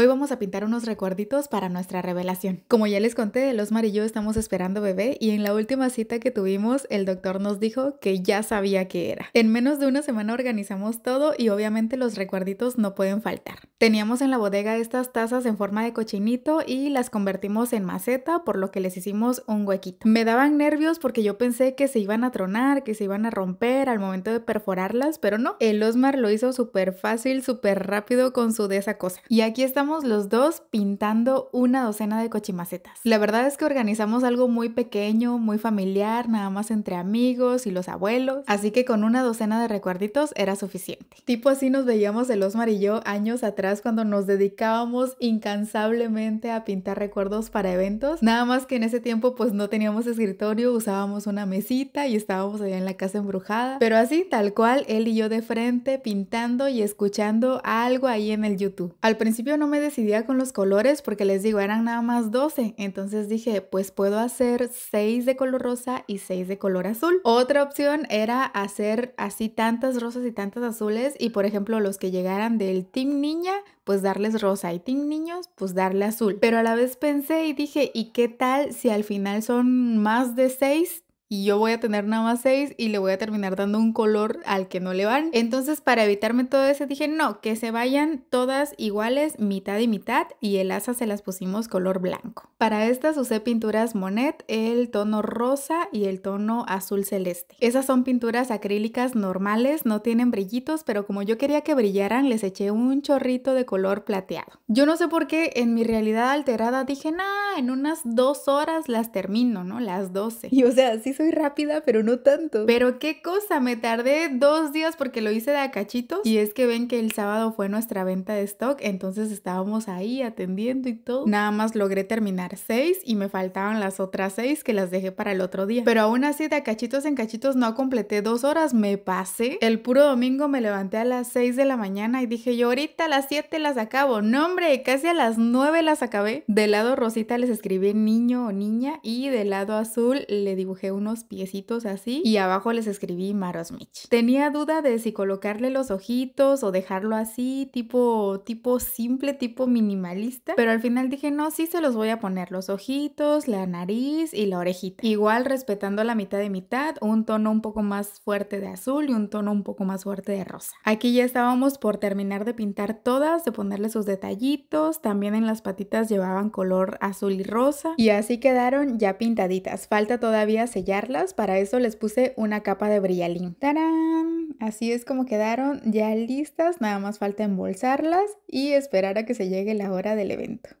Hoy vamos a pintar unos recuerditos para nuestra revelación. Como ya les conté, los y yo estamos esperando bebé y en la última cita que tuvimos el doctor nos dijo que ya sabía qué era. En menos de una semana organizamos todo y obviamente los recuerditos no pueden faltar. Teníamos en la bodega estas tazas en forma de cochinito y las convertimos en maceta por lo que les hicimos un huequito. Me daban nervios porque yo pensé que se iban a tronar, que se iban a romper al momento de perforarlas, pero no. El Osmar lo hizo súper fácil, súper rápido con su de esa cosa. Y aquí estamos los dos pintando una docena de cochimacetas. La verdad es que organizamos algo muy pequeño, muy familiar, nada más entre amigos y los abuelos, así que con una docena de recuerditos era suficiente. Tipo así nos veíamos el Osmar y yo años atrás cuando nos dedicábamos incansablemente a pintar recuerdos para eventos, nada más que en ese tiempo pues no teníamos escritorio, usábamos una mesita y estábamos allá en la casa embrujada, pero así tal cual él y yo de frente pintando y escuchando algo ahí en el YouTube. Al principio no me decidía con los colores porque les digo, eran nada más 12. Entonces dije, pues puedo hacer 6 de color rosa y 6 de color azul. Otra opción era hacer así tantas rosas y tantas azules y por ejemplo los que llegaran del team niña, pues darles rosa y team niños, pues darle azul. Pero a la vez pensé y dije, ¿y qué tal si al final son más de 6? y yo voy a tener nada más seis y le voy a terminar dando un color al que no le van. Entonces para evitarme todo eso dije no, que se vayan todas iguales, mitad y mitad y el asa se las pusimos color blanco. Para estas usé pinturas Monet, el tono rosa y el tono azul celeste. Esas son pinturas acrílicas normales, no tienen brillitos, pero como yo quería que brillaran les eché un chorrito de color plateado. Yo no sé por qué en mi realidad alterada dije, nah, en unas dos horas las termino, ¿no? Las 12. Y o sea, sí soy rápida, pero no tanto. Pero qué cosa, me tardé dos días porque lo hice de cachitos Y es que ven que el sábado fue nuestra venta de stock, entonces estábamos ahí atendiendo y todo. Nada más logré terminar seis y me faltaban las otras seis que las dejé para el otro día. Pero aún así, de cachitos en cachitos no completé dos horas, me pasé. El puro domingo me levanté a las seis de la mañana y dije yo ahorita a las siete las acabo. No hombre, casi a las nueve las acabé. Del lado rosita les escribí niño o niña y del lado azul le dibujé uno piecitos así y abajo les escribí Maros Mitch. Tenía duda de si colocarle los ojitos o dejarlo así, tipo, tipo simple, tipo minimalista, pero al final dije, no, sí se los voy a poner los ojitos, la nariz y la orejita. Igual respetando la mitad de mitad, un tono un poco más fuerte de azul y un tono un poco más fuerte de rosa. Aquí ya estábamos por terminar de pintar todas, de ponerle sus detallitos, también en las patitas llevaban color azul y rosa y así quedaron ya pintaditas. Falta todavía sellar para eso les puse una capa de brillalín. ¡Tarán! Así es como quedaron ya listas, nada más falta embolsarlas y esperar a que se llegue la hora del evento.